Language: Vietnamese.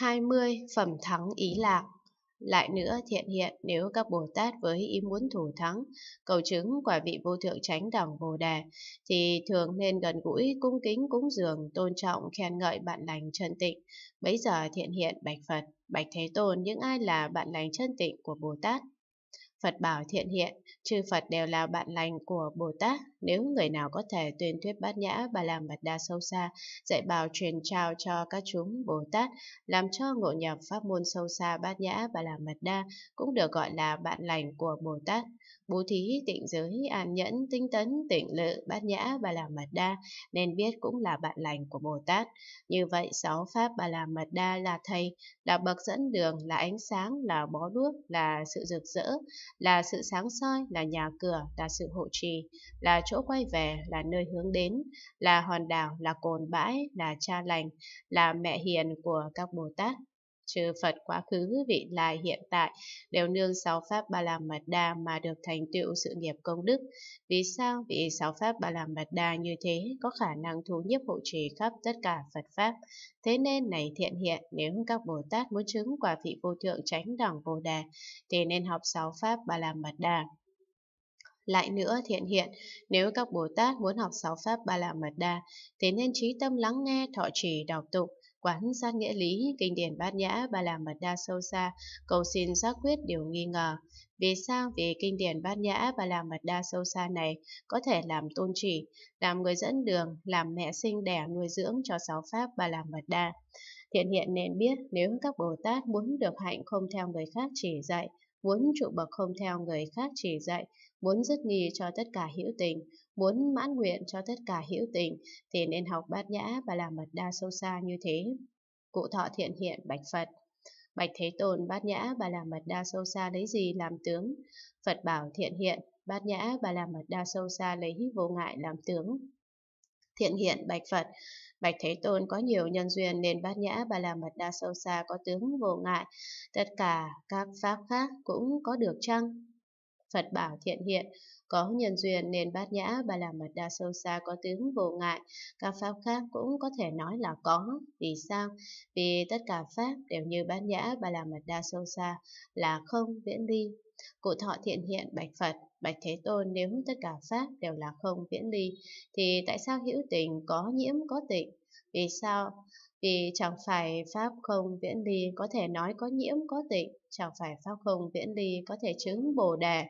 20. Phẩm thắng ý lạc Lại nữa, thiện hiện, nếu các Bồ Tát với ý muốn thủ thắng, cầu chứng quả vị vô thượng tránh đẳng Bồ Đề, thì thường nên gần gũi, cung kính, cúng dường, tôn trọng, khen ngợi bạn lành chân tịnh. Bấy giờ thiện hiện bạch Phật, bạch Thế Tôn, những ai là bạn lành chân tịnh của Bồ Tát, Phật bảo thiện hiện, chư Phật đều là bạn lành của Bồ Tát. Nếu người nào có thể tuyên thuyết bát nhã bà làm mật đa sâu xa, dạy bảo truyền trao cho các chúng Bồ Tát, làm cho ngộ nhập pháp môn sâu xa bát nhã bà làm mật đa cũng được gọi là bạn lành của Bồ Tát bố thí tịnh giới an nhẫn tinh tấn tịnh lự bát nhã ba la mật đa nên biết cũng là bạn lành của bồ tát như vậy sáu pháp ba la mật đa là thầy là bậc dẫn đường là ánh sáng là bó đuốc là sự rực rỡ là sự sáng soi là nhà cửa là sự hộ trì là chỗ quay về là nơi hướng đến là hòn đảo là cồn bãi là cha lành là mẹ hiền của các bồ tát chư Phật quá khứ, vị lai, hiện tại đều nương sáu pháp Ba La Mật Đa mà được thành tựu sự nghiệp công đức. Vì sao? vị sáu pháp Ba La Mật Đa như thế có khả năng thu nhiếp hộ trì khắp tất cả Phật pháp. Thế nên này thiện hiện, nếu các Bồ Tát muốn chứng quả vị vô thượng tránh đẳng Bồ Đà thì nên học sáu pháp Ba La Mật Đa. Lại nữa thiện hiện, nếu các Bồ Tát muốn học sáu pháp Ba La Mật Đa, thì nên trí tâm lắng nghe, thọ trì, đọc tụng, quán sát nghĩa lý, kinh điển bát nhã, ba làm mật đa sâu xa, cầu xin giác quyết điều nghi ngờ. Vì sao? Vì kinh điển bát nhã, ba làm mật đa sâu xa này có thể làm tôn chỉ, làm người dẫn đường, làm mẹ sinh đẻ nuôi dưỡng cho sáu pháp ba làm mật đa. Thiện hiện nên biết nếu các Bồ Tát muốn được hạnh không theo người khác chỉ dạy, muốn trụ bậc không theo người khác chỉ dạy, muốn dứt nghi cho tất cả hữu tình, muốn mãn nguyện cho tất cả hữu tình, thì nên học bát nhã và làm mật đa sâu xa như thế. Cụ thọ thiện hiện bạch Phật Bạch Thế Tôn bát nhã bà la mật đa sâu xa lấy gì làm tướng? Phật bảo thiện hiện, bát nhã bà la mật đa sâu xa lấy vô ngại làm tướng thiện hiện bạch Phật. Bạch Thế Tôn có nhiều nhân duyên nên bát nhã bà la mật đa sâu xa có tướng vô ngại. Tất cả các pháp khác cũng có được chăng? Phật bảo thiện hiện, có nhân duyên nên bát nhã bà la mật đa sâu xa có tướng vô ngại. Các pháp khác cũng có thể nói là có. Vì sao? Vì tất cả pháp đều như bát nhã bà la mật đa sâu xa là không viễn ly Cụ thọ thiện hiện bạch Phật, bạch Thế Tôn nếu tất cả pháp đều là không viễn ly, thì tại sao hữu tình có nhiễm có tịnh? Vì sao? Vì chẳng phải pháp không viễn ly có thể nói có nhiễm có tịnh, chẳng phải pháp không viễn ly có thể chứng bồ đề.